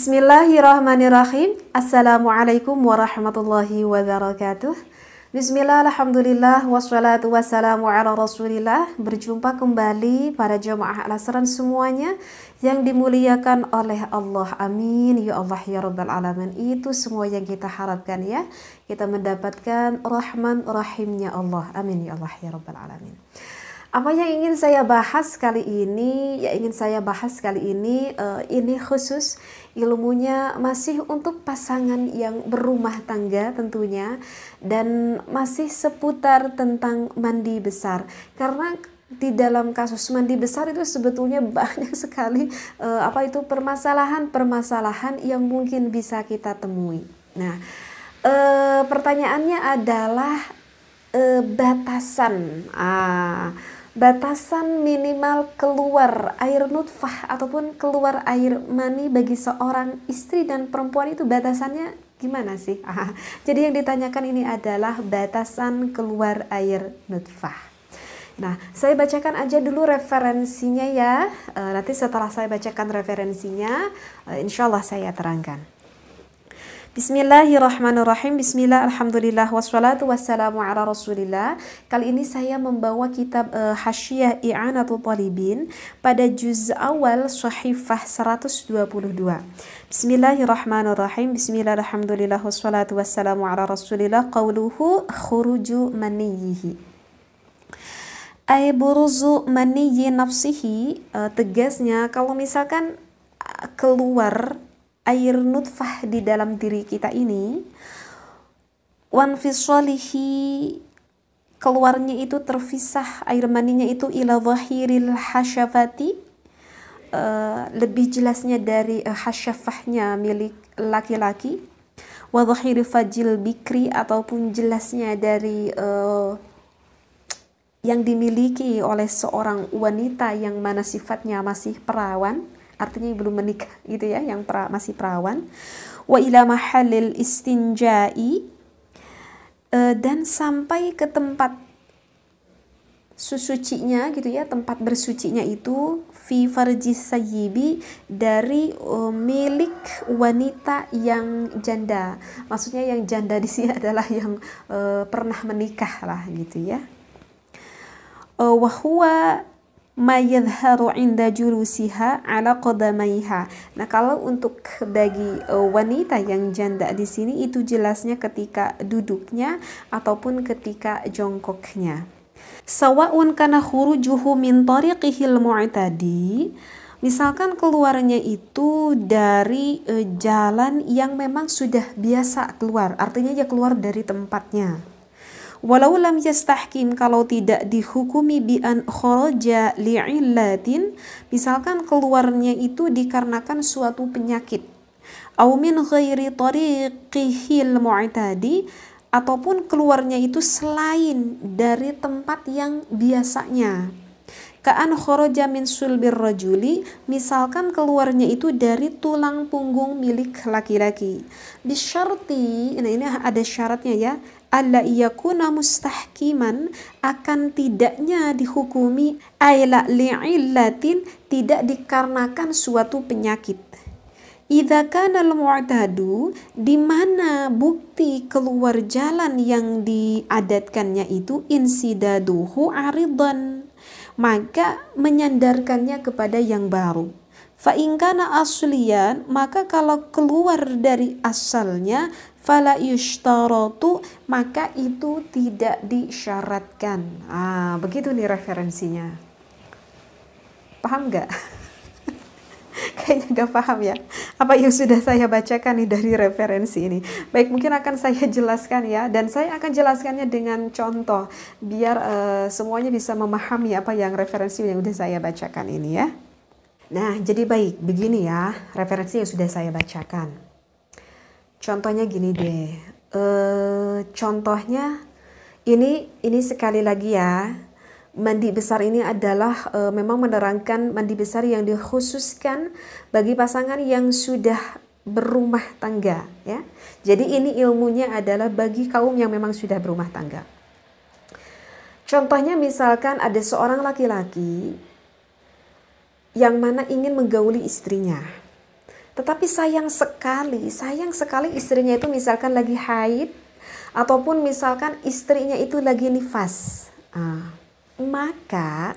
Bismillahirrahmanirrahim. Assalamualaikum warahmatullahi wabarakatuh. Bismillah, Alhamdulillah, wassalatu wassalamu ala rasulillah Berjumpa kembali para jemaah alasaran semuanya Yang dimuliakan oleh Allah, amin Ya Allah, ya Rabbal Alamin Itu semua yang kita harapkan ya Kita mendapatkan rahman rahimnya Allah Amin ya Allah, ya Rabbal Alamin apa yang ingin saya bahas kali ini? Ya ingin saya bahas kali ini uh, ini khusus ilmunya masih untuk pasangan yang berumah tangga tentunya dan masih seputar tentang mandi besar. Karena di dalam kasus mandi besar itu sebetulnya banyak sekali uh, apa itu permasalahan-permasalahan yang mungkin bisa kita temui. Nah, uh, pertanyaannya adalah uh, batasan. Ah, batasan minimal keluar air nutfah ataupun keluar air mani bagi seorang istri dan perempuan itu batasannya gimana sih? jadi yang ditanyakan ini adalah batasan keluar air nutfah. Nah, saya bacakan aja dulu referensinya ya. E, nanti setelah saya bacakan referensinya, e, insya Allah saya terangkan. Bismillahirrahmanirrahim. Bismillah, alhamdulillah, wassalatu wassalamu ala rasulillah. Kali ini saya membawa kitab uh, Hasyiah I'anatul Talibin pada juz awal Sahifah 122. Bismillahirrahmanirrahim. Bismillah, alhamdulillah, wassalatu wassalamu ala rasulillah. Qawluhu khuruju maniyihi. Ay buruzu maniyi nafsihi. Uh, tegasnya kalau misalkan eh, keluar air nutfah di dalam diri kita ini wanfisolihi keluarnya itu terpisah air maninya itu ila zahiril hasyafati uh, lebih jelasnya dari uh, hasyafahnya milik laki-laki wa fajil bikri ataupun jelasnya dari uh, yang dimiliki oleh seorang wanita yang mana sifatnya masih perawan artinya belum menikah gitu ya yang pra, masih perawan wa ila mahalil istinjai eh, dan sampai ke tempat susucinya gitu ya tempat bersucinya itu fi farji sayyibi dari uh, milik wanita yang janda maksudnya yang janda di sini adalah yang uh, pernah menikah lah gitu ya uh, mayadharu inda julusiha ala qadamaiha. Nah, kalau untuk bagi e, wanita yang janda di sini itu jelasnya ketika duduknya ataupun ketika jongkoknya. Sawaun kana khurujuhu min tariqihil mu'tadi Misalkan keluarnya itu dari e, jalan yang memang sudah biasa keluar, artinya dia keluar dari tempatnya walau lam yastahkim kalau tidak dihukumi bi an kharaja li'illatin misalkan keluarnya itu dikarenakan suatu penyakit au min ghairi tariqihil mu'tadi ataupun keluarnya itu selain dari tempat yang biasanya Ka'an khoroja min sulbir rajuli, misalkan keluarnya itu dari tulang punggung milik laki-laki. Bisyarti, nah ini ada syaratnya ya, alla yakuna mustahkiman akan tidaknya dihukumi aila li'illatin tidak dikarenakan suatu penyakit. Idza kana al-mu'tadu di mana bukti keluar jalan yang diadatkannya itu insidaduhu aridan maka menyandarkannya kepada yang baru Faingkana aslian, maka kalau keluar dari asalnya, fala yushtarotu, maka itu tidak disyaratkan. Ah, begitu nih referensinya. Paham nggak? Kayaknya nggak paham ya. Apa yang sudah saya bacakan nih dari referensi ini. Baik, mungkin akan saya jelaskan ya. Dan saya akan jelaskannya dengan contoh. Biar uh, semuanya bisa memahami apa yang referensi yang sudah saya bacakan ini ya. Nah, jadi baik, begini ya referensi yang sudah saya bacakan. Contohnya gini deh. E, contohnya ini ini sekali lagi ya. Mandi besar ini adalah e, memang menerangkan mandi besar yang dikhususkan bagi pasangan yang sudah berumah tangga ya. Jadi ini ilmunya adalah bagi kaum yang memang sudah berumah tangga. Contohnya misalkan ada seorang laki-laki yang mana ingin menggauli istrinya. Tetapi sayang sekali, sayang sekali istrinya itu misalkan lagi haid ataupun misalkan istrinya itu lagi nifas. Ah, maka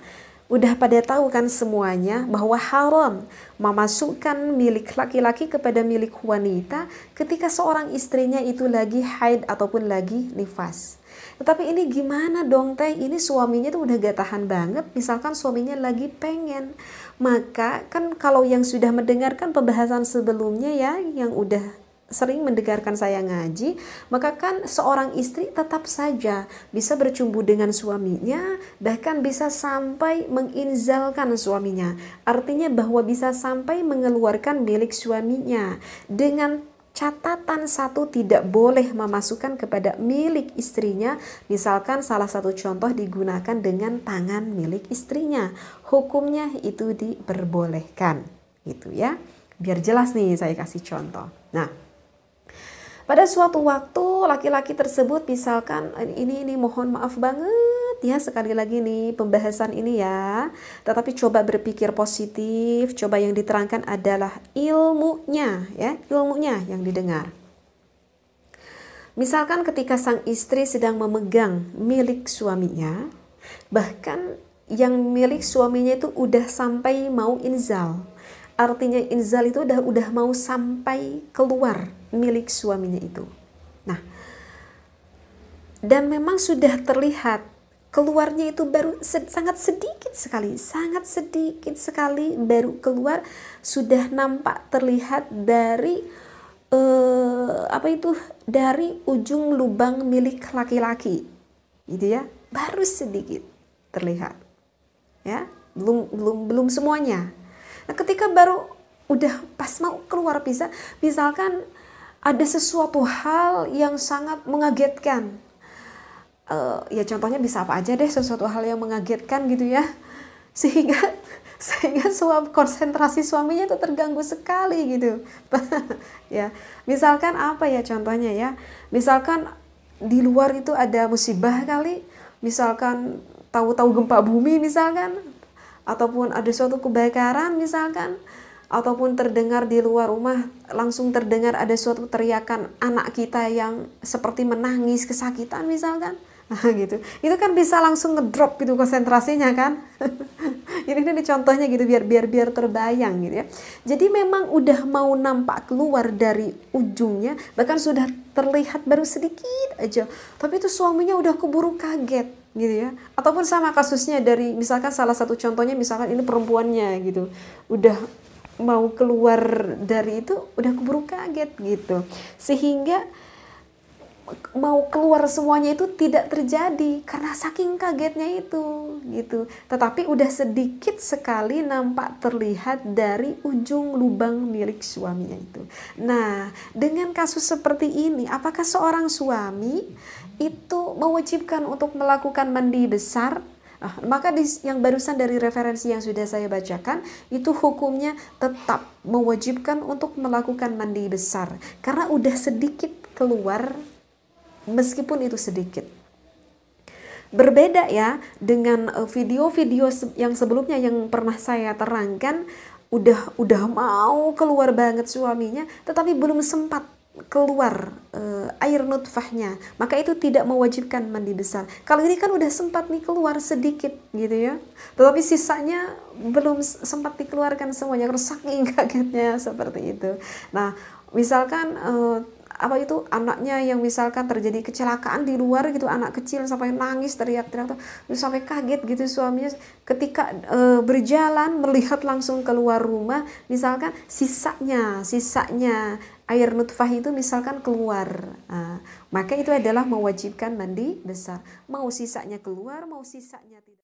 udah pada tahu kan semuanya bahwa haram memasukkan milik laki-laki kepada milik wanita ketika seorang istrinya itu lagi haid ataupun lagi nifas. Tetapi ini gimana dong teh? Ini suaminya tuh udah gak tahan banget. Misalkan suaminya lagi pengen, maka kan kalau yang sudah mendengarkan pembahasan sebelumnya ya, yang udah sering mendengarkan saya ngaji, maka kan seorang istri tetap saja bisa bercumbu dengan suaminya, bahkan bisa sampai menginzalkan suaminya. Artinya bahwa bisa sampai mengeluarkan milik suaminya dengan catatan satu tidak boleh memasukkan kepada milik istrinya. Misalkan salah satu contoh digunakan dengan tangan milik istrinya. Hukumnya itu diperbolehkan. Gitu ya. Biar jelas nih saya kasih contoh. Nah, pada suatu waktu laki-laki tersebut misalkan ini ini mohon maaf banget ya sekali lagi nih pembahasan ini ya. Tetapi coba berpikir positif, coba yang diterangkan adalah ilmunya ya, ilmunya yang didengar. Misalkan ketika sang istri sedang memegang milik suaminya, bahkan yang milik suaminya itu udah sampai mau inzal. Artinya inzal itu udah udah mau sampai keluar milik suaminya itu. Nah, dan memang sudah terlihat keluarnya itu baru se sangat sedikit sekali, sangat sedikit sekali baru keluar sudah nampak terlihat dari uh, apa itu dari ujung lubang milik laki-laki, gitu ya, baru sedikit terlihat, ya belum belum belum semuanya. Nah, ketika baru udah pas mau keluar bisa, misalkan ada sesuatu hal yang sangat mengagetkan uh, ya contohnya bisa apa aja deh sesuatu hal yang mengagetkan gitu ya sehingga sehingga suap konsentrasi suaminya itu terganggu sekali gitu ya misalkan apa ya contohnya ya misalkan di luar itu ada musibah kali misalkan tahu-tahu gempa bumi misalkan ataupun ada suatu kebakaran misalkan ataupun terdengar di luar rumah langsung terdengar ada suatu teriakan anak kita yang seperti menangis kesakitan misalkan gitu itu kan bisa langsung ngedrop gitu konsentrasinya kan ini ini kan contohnya gitu biar biar biar terbayang gitu ya jadi memang udah mau nampak keluar dari ujungnya bahkan sudah terlihat baru sedikit aja tapi itu suaminya udah keburu kaget gitu ya ataupun sama kasusnya dari misalkan salah satu contohnya misalkan ini perempuannya gitu udah mau keluar dari itu udah keburu kaget gitu sehingga mau keluar semuanya itu tidak terjadi karena saking kagetnya itu gitu. Tetapi udah sedikit sekali nampak terlihat dari ujung lubang milik suaminya itu. Nah, dengan kasus seperti ini apakah seorang suami itu mewajibkan untuk melakukan mandi besar Nah, maka yang barusan dari referensi yang sudah saya bacakan itu hukumnya tetap mewajibkan untuk melakukan mandi besar karena udah sedikit keluar meskipun itu sedikit. Berbeda ya dengan eh, video-video yang sebelumnya yang pernah saya terangkan, udah udah mau keluar banget suaminya, tetapi belum sempat keluar e, air nutfahnya maka itu tidak mewajibkan mandi besar kalau ini kan udah sempat nih keluar sedikit gitu ya tetapi sisanya belum sempat dikeluarkan semuanya rusak kagetnya seperti itu nah misalkan e, apa itu anaknya yang misalkan terjadi kecelakaan di luar gitu anak kecil sampai nangis teriak-teriak sampai kaget gitu suaminya ketika e, berjalan melihat langsung keluar rumah misalkan sisanya sisanya air nutfah itu misalkan keluar nah, maka itu adalah mewajibkan mandi besar mau sisanya keluar mau sisanya tidak